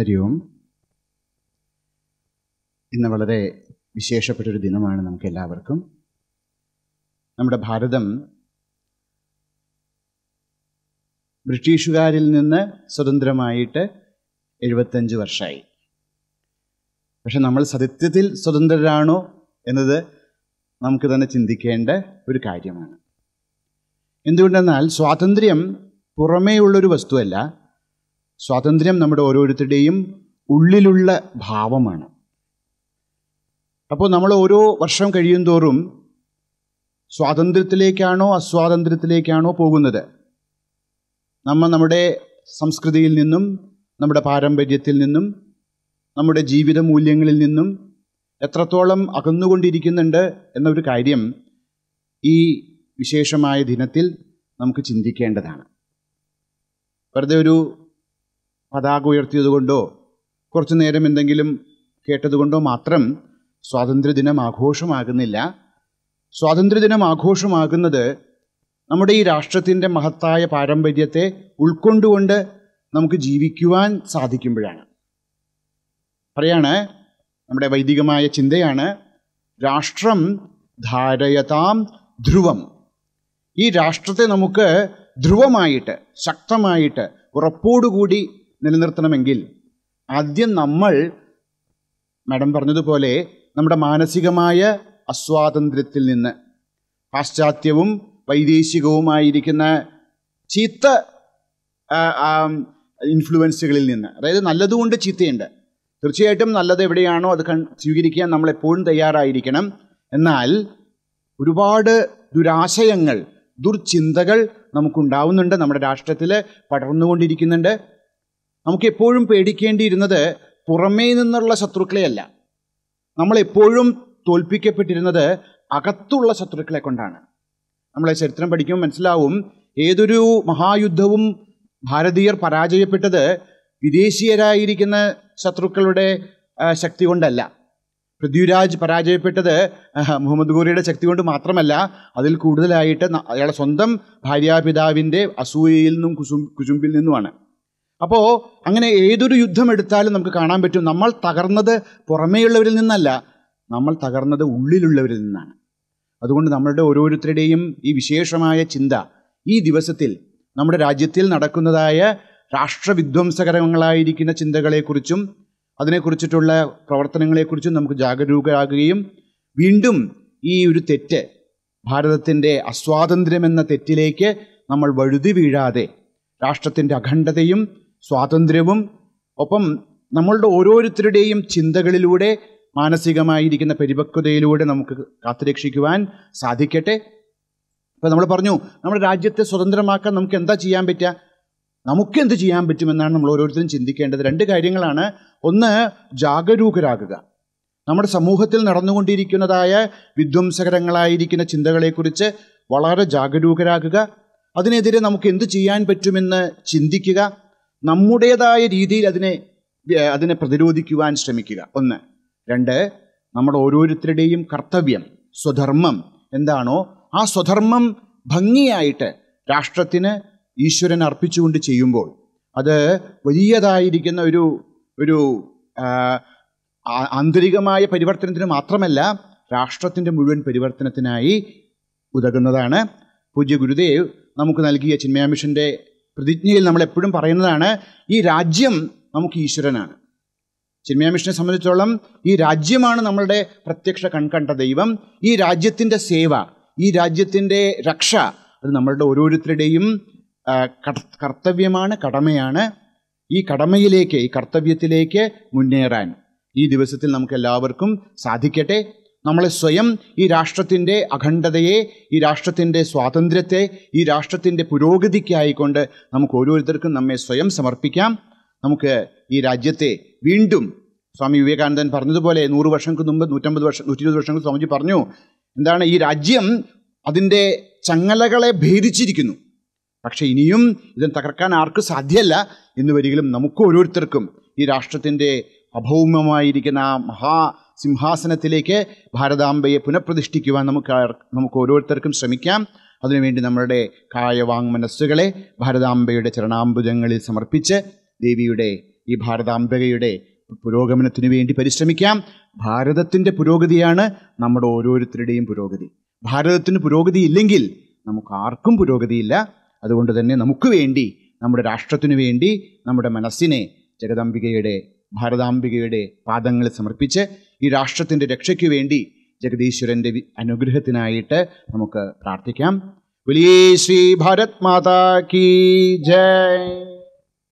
ഹരി ഓം ഇന്ന് വളരെ വിശേഷപ്പെട്ടൊരു ദിനമാണ് നമുക്ക് എല്ലാവർക്കും നമ്മുടെ ഭാരതം ബ്രിട്ടീഷുകാരിൽ നിന്ന് സ്വതന്ത്രമായിട്ട് എഴുപത്തഞ്ച് വർഷമായി പക്ഷെ നമ്മൾ സത്യത്തിൽ സ്വതന്ത്രരാണോ എന്നത് നമുക്ക് തന്നെ ചിന്തിക്കേണ്ട ഒരു കാര്യമാണ് എന്തുകൊണ്ടെന്നാൽ സ്വാതന്ത്ര്യം പുറമേയുള്ളൊരു വസ്തുവല്ല സ്വാതന്ത്ര്യം നമ്മുടെ ഓരോരുത്തരുടെയും ഉള്ളിലുള്ള ഭാവമാണ് അപ്പോൾ നമ്മൾ ഓരോ വർഷം കഴിയും തോറും സ്വാതന്ത്ര്യത്തിലേക്കാണോ അസ്വാതന്ത്ര്യത്തിലേക്കാണോ പോകുന്നത് നമ്മൾ നമ്മുടെ സംസ്കൃതിയിൽ നിന്നും നമ്മുടെ പാരമ്പര്യത്തിൽ നിന്നും നമ്മുടെ ജീവിത മൂല്യങ്ങളിൽ നിന്നും എത്രത്തോളം അകന്നുകൊണ്ടിരിക്കുന്നുണ്ട് എന്നൊരു കാര്യം ഈ വിശേഷമായ ദിനത്തിൽ നമുക്ക് ചിന്തിക്കേണ്ടതാണ് വെറുതെ ഒരു പതാക ഉയർത്തിയതുകൊണ്ടോ കുറച്ചു നേരം എന്തെങ്കിലും കേട്ടതുകൊണ്ടോ മാത്രം സ്വാതന്ത്ര്യദിനം ആഘോഷമാകുന്നില്ല സ്വാതന്ത്ര്യദിനം ആഘോഷമാകുന്നത് നമ്മുടെ ഈ രാഷ്ട്രത്തിൻ്റെ മഹത്തായ പാരമ്പര്യത്തെ ഉൾക്കൊണ്ടുകൊണ്ട് നമുക്ക് ജീവിക്കുവാൻ സാധിക്കുമ്പോഴാണ് പറയാണ് നമ്മുടെ വൈദികമായ ചിന്തയാണ് രാഷ്ട്രം ധാരയതാം ധ്രുവം ഈ രാഷ്ട്രത്തെ നമുക്ക് ധ്രുവമായിട്ട് ശക്തമായിട്ട് ഉറപ്പോടുകൂടി നിലനിർത്തണമെങ്കിൽ ആദ്യം നമ്മൾ മാഡം പറഞ്ഞതുപോലെ നമ്മുടെ മാനസികമായ അസ്വാതന്ത്ര്യത്തിൽ നിന്ന് പാശ്ചാത്യവും വൈദേശികവുമായിരിക്കുന്ന ചീത്ത ഇൻഫ്ലുവൻസുകളിൽ നിന്ന് അതായത് നല്ലതുകൊണ്ട് ചീത്തയുണ്ട് തീർച്ചയായിട്ടും നല്ലത് എവിടെയാണോ അത് കൺ സ്വീകരിക്കാൻ നമ്മൾ എപ്പോഴും തയ്യാറായിരിക്കണം എന്നാൽ ഒരുപാട് ദുരാശയങ്ങൾ ദുർചിന്തകൾ നമുക്കുണ്ടാവുന്നുണ്ട് നമ്മുടെ രാഷ്ട്രത്തിൽ പടർന്നുകൊണ്ടിരിക്കുന്നുണ്ട് എപ്പോഴും പേടിക്കേണ്ടിയിരുന്നത് പുറമേ നിന്നുള്ള ശത്രുക്കളെയല്ല നമ്മളെപ്പോഴും തോൽപ്പിക്കപ്പെട്ടിരുന്നത് അകത്തുള്ള ശത്രുക്കളെ കൊണ്ടാണ് നമ്മളെ ചരിത്രം പഠിക്കുമ്പോൾ മനസ്സിലാവും ഏതൊരു മഹായുദ്ധവും ഭാരതീയർ പരാജയപ്പെട്ടത് വിദേശീയരായിരിക്കുന്ന ശത്രുക്കളുടെ ശക്തി കൊണ്ടല്ല പൃഥ്വിരാജ് പരാജയപ്പെട്ടത് മുഹമ്മദ് ഗോറിയുടെ ശക്തി കൊണ്ട് മാത്രമല്ല അതിൽ കൂടുതലായിട്ട് അയാളെ സ്വന്തം ഭാര്യാപിതാവിൻ്റെ അസൂയയിൽ നിന്നും കുസും കുചുമ്പിൽ നിന്നുമാണ് അപ്പോൾ അങ്ങനെ ഏതൊരു യുദ്ധം എടുത്താലും നമുക്ക് കാണാൻ പറ്റും നമ്മൾ തകർന്നത് പുറമേയുള്ളവരിൽ നിന്നല്ല നമ്മൾ തകർന്നത് ഉള്ളിലുള്ളവരിൽ നിന്നാണ് അതുകൊണ്ട് നമ്മളുടെ ഓരോരുത്തരുടെയും ഈ വിശേഷമായ ചിന്ത ഈ ദിവസത്തിൽ നമ്മുടെ രാജ്യത്തിൽ നടക്കുന്നതായ രാഷ്ട്രവിധ്വംസകരങ്ങളായിരിക്കുന്ന ചിന്തകളെക്കുറിച്ചും അതിനെക്കുറിച്ചിട്ടുള്ള പ്രവർത്തനങ്ങളെക്കുറിച്ചും നമുക്ക് ജാഗരൂകരാകുകയും വീണ്ടും ഈ ഒരു തെറ്റ് ഭാരതത്തിൻ്റെ എന്ന തെറ്റിലേക്ക് നമ്മൾ വഴുതി വീഴാതെ രാഷ്ട്രത്തിൻ്റെ അഖണ്ഡതയും സ്വാതന്ത്ര്യവും ഒപ്പം നമ്മളുടെ ഓരോരുത്തരുടെയും ചിന്തകളിലൂടെ മാനസികമായിരിക്കുന്ന പരിപക്വതയിലൂടെ നമുക്ക് കാത്തുരക്ഷിക്കുവാൻ സാധിക്കട്ടെ ഇപ്പോൾ നമ്മൾ പറഞ്ഞു നമ്മുടെ രാജ്യത്തെ സ്വതന്ത്രമാക്കാൻ നമുക്ക് എന്താ ചെയ്യാൻ പറ്റുക നമുക്ക് എന്ത് ചെയ്യാൻ പറ്റുമെന്നാണ് നമ്മൾ ഓരോരുത്തരും ചിന്തിക്കേണ്ടത് രണ്ട് കാര്യങ്ങളാണ് ഒന്ന് ജാഗരൂകരാകുക നമ്മുടെ സമൂഹത്തിൽ നടന്നുകൊണ്ടിരിക്കുന്നതായ വിധ്വംസകരങ്ങളായിരിക്കുന്ന ചിന്തകളെക്കുറിച്ച് വളരെ ജാഗരൂകരാകുക അതിനെതിരെ നമുക്ക് എന്ത് ചെയ്യാൻ പറ്റുമെന്ന് ചിന്തിക്കുക നമ്മുടേതായ രീതിയിൽ അതിനെ അതിനെ പ്രതിരോധിക്കുവാൻ ശ്രമിക്കുക ഒന്ന് രണ്ട് നമ്മൾ ഓരോരുത്തരുടെയും കർത്തവ്യം സ്വധർമ്മം എന്താണോ ആ സ്വധർമ്മം ഭംഗിയായിട്ട് രാഷ്ട്രത്തിന് ഈശ്വരൻ അർപ്പിച്ചുകൊണ്ട് ചെയ്യുമ്പോൾ അത് വലിയതായിരിക്കുന്ന ഒരു ഒരു ആന്തരികമായ പരിവർത്തനത്തിന് മാത്രമല്ല രാഷ്ട്രത്തിൻ്റെ മുഴുവൻ പരിവർത്തനത്തിനായി ഉതകുന്നതാണ് പൂജ്യ ഗുരുദേവ് നമുക്ക് നൽകിയ ചിന്മയാമിഷൻ്റെ പ്രതിജ്ഞയിൽ നമ്മൾ എപ്പോഴും പറയുന്നതാണ് ഈ രാജ്യം നമുക്ക് ഈശ്വരനാണ് ചിന്മയാ മിഷനെ സംബന്ധിച്ചോളം ഈ രാജ്യമാണ് നമ്മളുടെ പ്രത്യക്ഷ കൺകണ്ട ദൈവം ഈ രാജ്യത്തിൻ്റെ സേവ ഈ രാജ്യത്തിൻ്റെ രക്ഷ അത് നമ്മളുടെ ഓരോരുത്തരുടെയും കർത്തവ്യമാണ് കടമയാണ് ഈ കടമയിലേക്ക് ഈ കർത്തവ്യത്തിലേക്ക് മുന്നേറാൻ ഈ ദിവസത്തിൽ നമുക്ക് എല്ലാവർക്കും സാധിക്കട്ടെ നമ്മളെ സ്വയം ഈ രാഷ്ട്രത്തിൻ്റെ അഖണ്ഡതയെ ഈ രാഷ്ട്രത്തിൻ്റെ സ്വാതന്ത്ര്യത്തെ ഈ രാഷ്ട്രത്തിൻ്റെ പുരോഗതിക്കായിക്കൊണ്ട് നമുക്ക് ഓരോരുത്തർക്കും നമ്മെ സ്വയം സമർപ്പിക്കാം നമുക്ക് ഈ രാജ്യത്തെ വീണ്ടും സ്വാമി വിവേകാനന്ദൻ പറഞ്ഞതുപോലെ നൂറ് വർഷങ്ങൾക്ക് മുമ്പ് നൂറ്റമ്പത് വർഷം നൂറ്റി ഇരുപത് വർഷങ്ങൾക്ക് സ്വാമിജി പറഞ്ഞു എന്താണ് ഈ രാജ്യം അതിൻ്റെ ചങ്ങലകളെ ഭേദിച്ചിരിക്കുന്നു പക്ഷേ ഇനിയും ഇതിനെ തകർക്കാൻ ആർക്കും സാധ്യമല്ല എന്ന് വരികലും നമുക്ക് ഓരോരുത്തർക്കും ഈ രാഷ്ട്രത്തിൻ്റെ അഭൗമമായിരിക്കുന്ന ആ മഹാ സിംഹാസനത്തിലേക്ക് ഭാരതാംബയെ പുനഃപ്രതിഷ്ഠിക്കുവാൻ നമുക്ക് നമുക്ക് ഓരോരുത്തർക്കും ശ്രമിക്കാം അതിനുവേണ്ടി നമ്മുടെ കായവാങ് മനസ്സുകളെ ഭാരതാംബയുടെ ചരണാംബുജങ്ങളിൽ സമർപ്പിച്ച് ദേവിയുടെ ഈ ഭാരതാംബകയുടെ പുരോഗമനത്തിനു വേണ്ടി പരിശ്രമിക്കാം ഭാരതത്തിൻ്റെ പുരോഗതിയാണ് നമ്മുടെ ഓരോരുത്തരുടെയും പുരോഗതി ഭാരതത്തിന് പുരോഗതി ഇല്ലെങ്കിൽ നമുക്ക് ആർക്കും പുരോഗതിയില്ല അതുകൊണ്ട് തന്നെ നമുക്ക് വേണ്ടി നമ്മുടെ രാഷ്ട്രത്തിനു വേണ്ടി നമ്മുടെ മനസ്സിനെ ജഗദംബികയുടെ ഭാരതാംബികയുടെ പാദങ്ങൾ സമർപ്പിച്ച് ഈ രാഷ്ട്രത്തിൻ്റെ രക്ഷയ്ക്ക് വേണ്ടി ജഗദീശ്വരൻ്റെ അനുഗ്രഹത്തിനായിട്ട് നമുക്ക് പ്രാർത്ഥിക്കാം ശ്രീ ഭാരത് മാതാ കീ ജയ്